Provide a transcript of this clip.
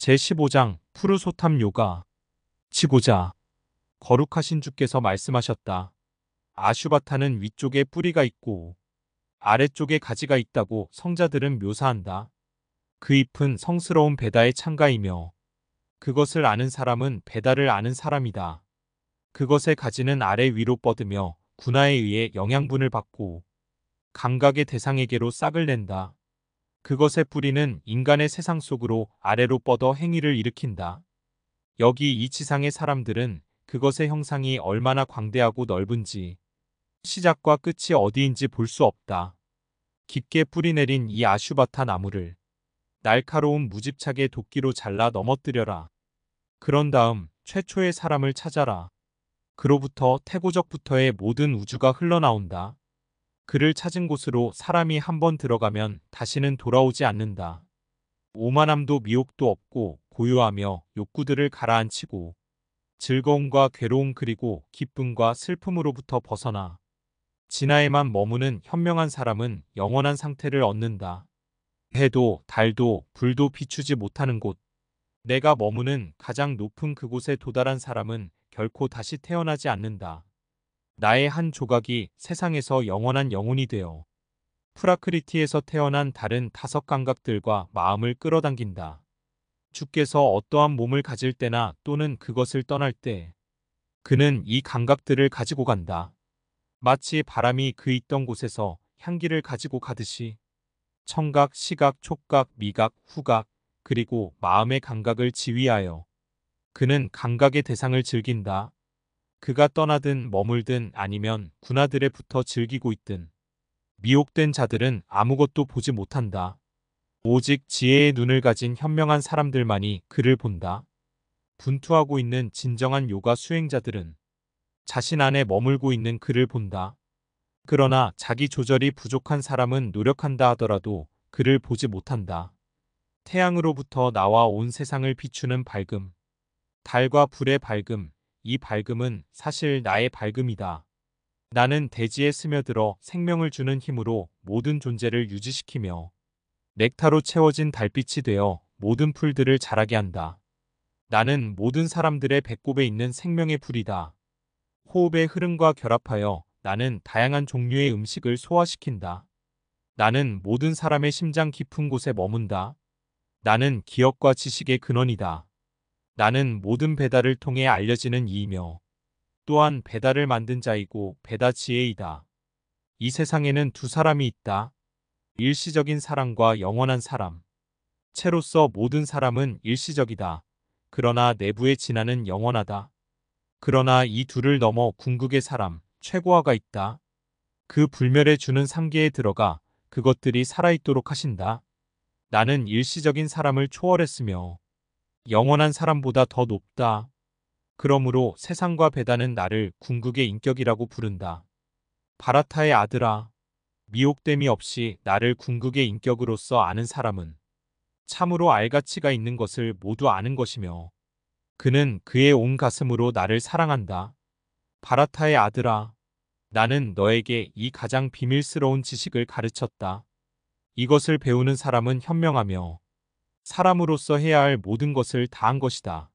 제15장 푸르소탐 요가 치고자 거룩하신 주께서 말씀하셨다. 아슈바타는 위쪽에 뿌리가 있고 아래쪽에 가지가 있다고 성자들은 묘사한다. 그 잎은 성스러운 베다의 창가이며 그것을 아는 사람은 베다를 아는 사람이다. 그것의 가지는 아래 위로 뻗으며 군화에 의해 영양분을 받고 감각의 대상에게로 싹을 낸다. 그것의 뿌리는 인간의 세상 속으로 아래로 뻗어 행위를 일으킨다. 여기 이 지상의 사람들은 그것의 형상이 얼마나 광대하고 넓은지 시작과 끝이 어디인지 볼 수 없다. 깊게 뿌리내린 이 아슈바타 나무를 날카로운 무집착의 도끼로 잘라 넘어뜨려라. 그런 다음 최초의 사람을 찾아라. 그로부터 태고적부터의 모든 우주가 흘러나온다. 그를 찾은 곳으로 사람이 한 번 들어가면 다시는 돌아오지 않는다. 오만함도 미혹도 없고 고요하며 욕구들을 가라앉히고 즐거움과 괴로움 그리고 기쁨과 슬픔으로부터 벗어나 진화에만 머무는 현명한 사람은 영원한 상태를 얻는다. 해도 달도 불도 비추지 못하는 곳 내가 머무는 가장 높은 그곳에 도달한 사람은 결코 다시 태어나지 않는다. 나의 한 조각이 세상에서 영원한 영혼이 되어 프라크리티에서 태어난 다른 다섯 감각들과 마음을 끌어당긴다. 주께서 어떠한 몸을 가질 때나 또는 그것을 떠날 때 그는 이 감각들을 가지고 간다. 마치 바람이 그 있던 곳에서 향기를 가지고 가듯이 청각, 시각, 촉각, 미각, 후각, 그리고 마음의 감각을 지휘하여 그는 감각의 대상을 즐긴다. 그가 떠나든 머물든 아니면 군아들에 붙어 즐기고 있든 미혹된 자들은 아무것도 보지 못한다. 오직 지혜의 눈을 가진 현명한 사람들만이 그를 본다. 분투하고 있는 진정한 요가 수행자들은 자신 안에 머물고 있는 그를 본다. 그러나 자기 조절이 부족한 사람은 노력한다 하더라도 그를 보지 못한다. 태양으로부터 나와 온 세상을 비추는 밝음, 달과 불의 밝음, 이 밝음은 사실 나의 밝음이다. 나는 대지에 스며들어 생명을 주는 힘으로 모든 존재를 유지시키며 넥타로 채워진 달빛이 되어 모든 풀들을 자라게 한다. 나는 모든 사람들의 배꼽에 있는 생명의 풀이다. 호흡의 흐름과 결합하여 나는 다양한 종류의 음식을 소화시킨다. 나는 모든 사람의 심장 깊은 곳에 머문다. 나는 기억과 지식의 근원이다. 나는 모든 배달을 통해 알려지는 이이며 또한 배달을 만든 자이고 배다지혜이다. 이 세상에는 두 사람이 있다. 일시적인 사람과 영원한 사람. 채로서 모든 사람은 일시적이다. 그러나 내부의 진화는 영원하다. 그러나 이 둘을 넘어 궁극의 사람, 최고화가 있다. 그불멸에 주는 삼계에 들어가 그것들이 살아있도록 하신다. 나는 일시적인 사람을 초월했으며 영원한 사람보다 더 높다. 그러므로 세상과 배단은 나를 궁극의 인격이라고 부른다. 바라타의 아들아, 미혹됨이 없이 나를 궁극의 인격으로서 아는 사람은 참으로 알가치가 있는 것을 모두 아는 것이며 그는 그의 온 가슴으로 나를 사랑한다. 바라타의 아들아, 나는 너에게 이 가장 비밀스러운 지식을 가르쳤다. 이것을 배우는 사람은 현명하며 사람으로서 해야 할 모든 것을 다한 것이다.